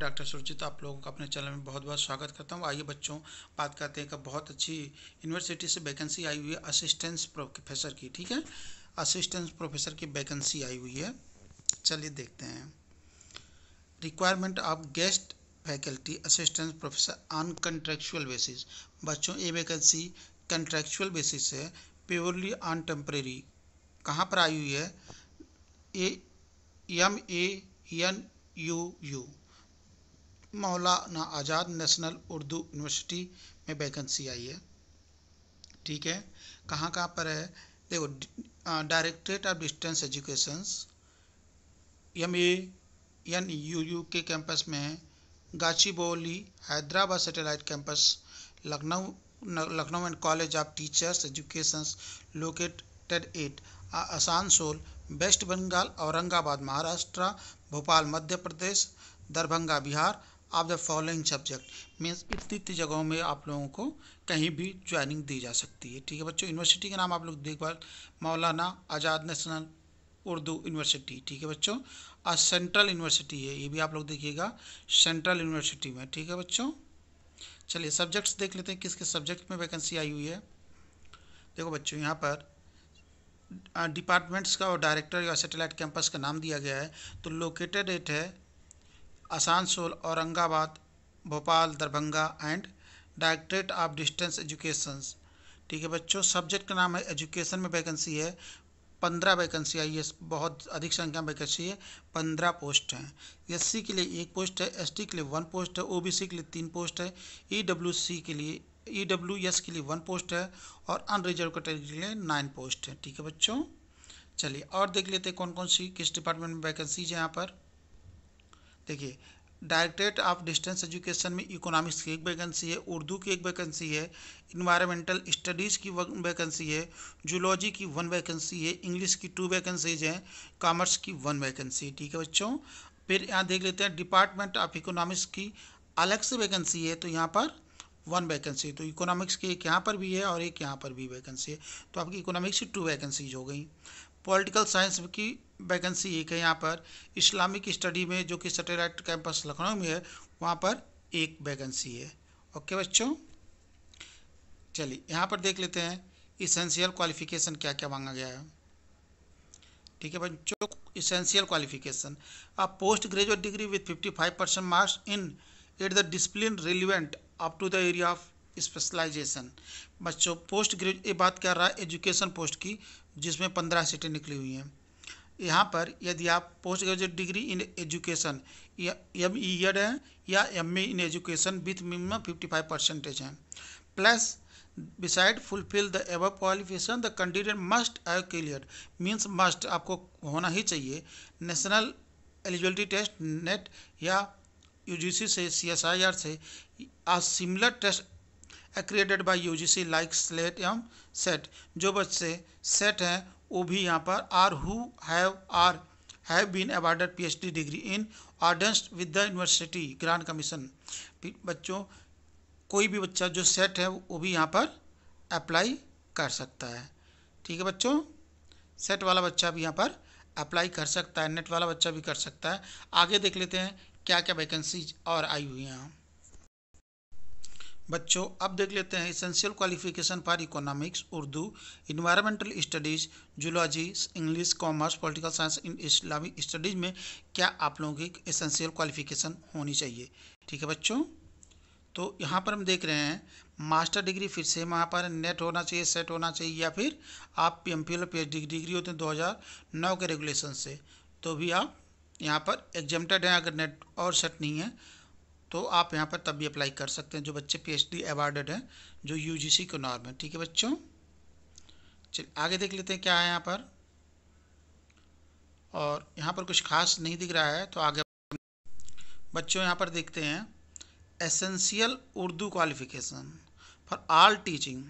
doctor Surjit आप लोगों का अपने चैनल में बहुत बहुत स्वागत करता हूँ आइए बच्चों बात करते हैं कि बहुत अच्छी यूनिवर्सिटी से वैकेंसी आई हुई है असिस्टेंस प्रोफेसर की ठीक है असिस्टेंस प्रोफेसर की वैकेंसी आई हुई है चलिए देखते हैं requirement of guest faculty assistance professor on contractual basis बच्चों ये वैकेंसी कंट्रेक्चुअल बेसिस है प्योरली ऑन टेम्परेरी कहाँ पर आई हुई है A M A N U U Maulana Azad national Urdu university में वैकेंसी आई है ठीक है कहाँ कहाँ पर है देखो directorate of distance education M A N U U के कैंपस में है Gachibowli Hyderabad satellite campus Lucknow Lucknow and college of teachers education located at Asansol west Bengal Aurangabad Maharashtra Bhopal Madhya Pradesh Darbhanga Bihar of the following subject means इतनी इतनी जगहों में आप लोगों को कहीं भी ज्वाइनिंग दी जा सकती है ठीक है बच्चों यूनिवर्सिटी के नाम आप लोग देख पाल मौलाना आज़ाद नेशनल उर्दू यूनिवर्सिटी ठीक है बच्चों और सेंट्रल यूनिवर्सिटी है ये भी आप लोग देखिएगा सेंट्रल यूनिवर्सिटी में ठीक है बच्चों चलिए सब्जेक्ट्स देख लेते हैं किस किस सब्जेक्ट में वैकेंसी आई हुई है देखो बच्चों यहाँ पर डिपार्टमेंट्स का और डायरेक्टर या सैटेलाइट कैंपस का नाम दिया गया है तो लोकेटेड एट है Asansol Aurangabad Bhopal Darbhanga and directorate of distance education ठीक है बच्चों सब्जेक्ट का नाम है एजुकेशन में वैकेंसी है पंद्रह वैकेंसी आई है बहुत अधिक संख्या में वैकेंसी है पंद्रह पोस्ट हैं एस के लिए एक पोस्ट है एस के लिए वन पोस्ट है ओ के लिए तीन पोस्ट है ई के लिए ई के लिए वन पोस्ट है और अनरिजर्व कैटेगरी के लिए नाइन पोस्ट है ठीक है बच्चों चलिए और देख लेते हैं कौन कौन सी किस डिपार्टमेंट में वैकेंसीज है यहाँ पर देखिए डायरेक्टरेट ऑफ डिस्टेंस एजुकेशन में इकोनॉमिक्स की एक वैकेंसी है उर्दू की एक वैकेंसी है इन्वायरमेंटल स्टडीज़ की वैकेंसी है जूलॉजी की वन वैकेंसी है इंग्लिश की टू वैकेंसीज हैं कॉमर्स की वन वैकेंसी ठीक है बच्चों फिर यहाँ देख लेते हैं डिपार्टमेंट ऑफ इकोनॉमिक्स की अलग से वैकेंसी है तो यहाँ पर वन वैकेंसी तो इकोनॉमिक्स की एक यहाँ पर भी है और एक यहाँ पर भी वैकेंसी है तो आपकी इकोनॉमिक्स की टू वैकेंसीज हो गई पॉलिटिकल साइंस की वैकेंसी एक है यहाँ पर इस्लामिक स्टडी में जो कि सेटेलाइट कैंपस लखनऊ में है वहाँ पर एक वैकेंसी है ओके बच्चों चलिए यहाँ पर देख लेते हैं इसेंशियल क्वालिफिकेशन क्या क्या मांगा गया है ठीक है बच्चों इसेंशियल क्वालिफिकेशन आप post graduate degree with 55 percent marks in at the discipline relevant up to the area of specialisation बच्चों पोस्ट ग्रेजुएट ये बात कर रहा है एजुकेशन पोस्ट की जिसमें पंद्रह सीटें निकली हुई हैं यहाँ पर यदि आप post graduate degree in education M year हैं या M A in education with minimum fifty five percentage हैं plus beside fulfil the above qualification the candidate must I clear means must आपको होना ही चाहिए नेशनल एलिजिबिलिटी टेस्ट नेट या UGC से or से a similar test created by UGC like SLET M SET जो बच्चे सेट हैं वो भी यहाँ पर are who have are have been awarded PhD degree in accordance with the university grants commission बच्चों कोई भी बच्चा जो सेट है वो भी यहाँ पर अप्लाई कर सकता है ठीक है बच्चों सेट वाला बच्चा भी यहाँ पर अप्लाई कर सकता है नेट वाला बच्चा भी कर सकता है आगे देख लेते हैं क्या क्या वैकेंसीज और आई हुई हैं बच्चों अब देख लेते हैं essential qualification for economics Urdu environmental studies zoology English commerce political science in Islamic studies में क्या आप लोगों की इसेंशियल क्वालिफिकेशन होनी चाहिए ठीक है बच्चों तो यहाँ पर हम देख रहे हैं मास्टर डिग्री फिर से वहाँ पर नेट होना चाहिए सेट होना चाहिए या फिर आप P M P L P H degree होते हैं दो हज़ार नौ के रेगुलेशन से तो भी आप यहाँ पर एग्जेमटेड हैं अगर नेट और सेट नहीं है तो आप यहाँ पर तब भी अप्लाई कर सकते हैं जो बच्चे पीएचडी अवार्डेड हैं जो यूजीसी के नॉर्म है ठीक है बच्चों चलिए आगे देख लेते हैं क्या है यहाँ पर और यहाँ पर कुछ खास नहीं दिख रहा है तो आगे बच्चों यहाँ पर देखते हैं essential Urdu qualification for all teaching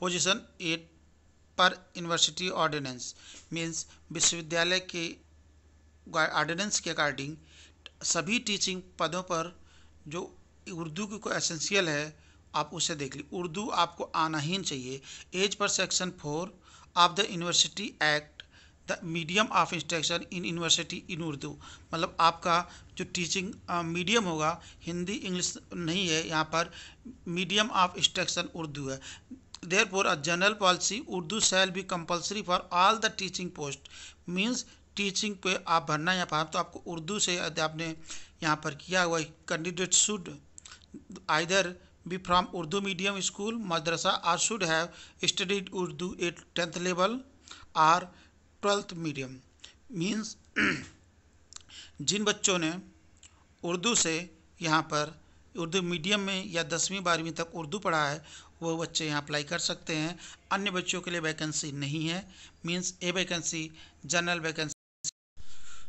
position at per university ordinance means विश्वविद्यालय के ऑर्डिनेंस के अकॉर्डिंग सभी टीचिंग पदों पर जो उर्दू की कोई एसेंशियल है आप उसे देख ली उर्दू आपको आना ही चाहिए as per section four of the university act the medium of instruction in university in Urdu मतलब आपका जो टीचिंग मीडियम होगा हिंदी इंग्लिश नहीं है यहाँ पर मीडियम ऑफ इंस्ट्रक्शन उर्दू है therefore a general policy Urdu shall be compulsory for all the teaching post means teaching पे आप भरना यहाँ फार्म तो आपको उर्दू से यदि आपने यहाँ पर किया हुआ candidate should either be from Urdu medium school मदरसा or should have studied Urdu at tenth level or twelfth medium means जिन बच्चों ने उर्दू से यहाँ पर उर्दू मीडियम में या दसवीं बारहवीं तक उर्दू पढ़ा है वो बच्चे यहाँ अप्लाई कर सकते हैं अन्य बच्चों के लिए वैकेंसी नहीं है means a vacancy general vacancy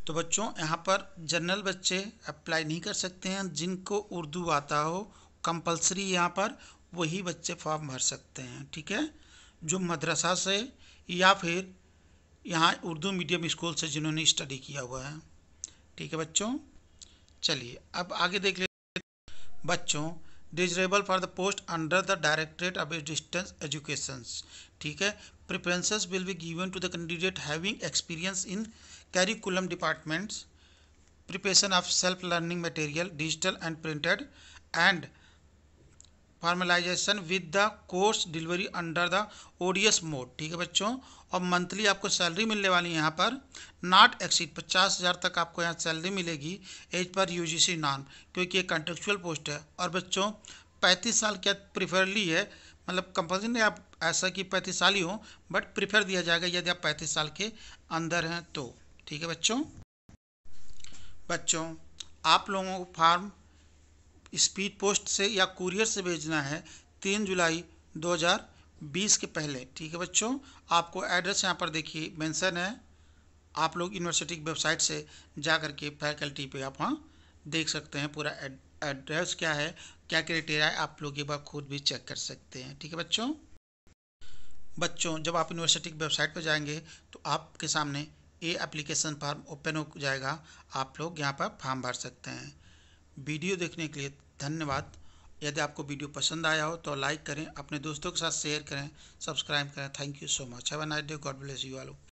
तो बच्चों यहाँ पर जनरल बच्चे अप्लाई नहीं कर सकते हैं जिनको उर्दू आता हो कंपलसरी यहाँ पर वही बच्चे फॉर्म भर सकते हैं ठीक है जो मदरसा से या फिर यहाँ उर्दू मीडियम स्कूल से जिन्होंने स्टडी किया हुआ है ठीक है बच्चों चलिए अब आगे देख लेते बच्चों desirable for the post under the directorate of distance education ठीक है preferences will be given to the candidate having experience in curriculum departments preparation of self learning material digital and printed and formalisation with the course delivery under the ODS mode ठीक है बच्चों और monthly आपको salary मिलने वाली है यहाँ पर नॉट एक्सीड पचास हज़ार तक आपको यहाँ सैलरी मिलेगी एज पर यूजीसी नॉन क्योंकि ये कंटेक्चुअल पोस्ट है और बच्चों पैंतीस साल क्या प्रिफरली है मतलब कंपल्सरी नहीं आप ऐसा कि पैंतीस साल ही हो बट प्रिफर दिया जाएगा यदि आप पैंतीस साल के अंदर हैं तो ठीक है बच्चों बच्चों आप लोगों को फार्म स्पीड पोस्ट से या कुरियर से भेजना है तीन जुलाई 2020 के पहले ठीक है बच्चों आपको एड्रेस यहाँ पर देखिए मेंशन है आप लोग यूनिवर्सिटी की वेबसाइट से जा करके फैकल्टी पे आप वहाँ देख सकते हैं पूरा एड एड्रेस क्या है क्या क्राइटेरिया है आप लोग एक बार खुद भी चेक कर सकते हैं ठीक है बच्चों बच्चों जब आप यूनिवर्सिटी की वेबसाइट पर जाएंगे तो आपके सामने ए एप्लीकेशन फार्म ओपन हो जाएगा आप लोग यहाँ पर फॉर्म भर सकते हैं वीडियो देखने के लिए धन्यवाद यदि आपको वीडियो पसंद आया हो तो लाइक करें अपने दोस्तों के साथ शेयर करें सब्सक्राइब करें thank you so much have a nice day God bless you all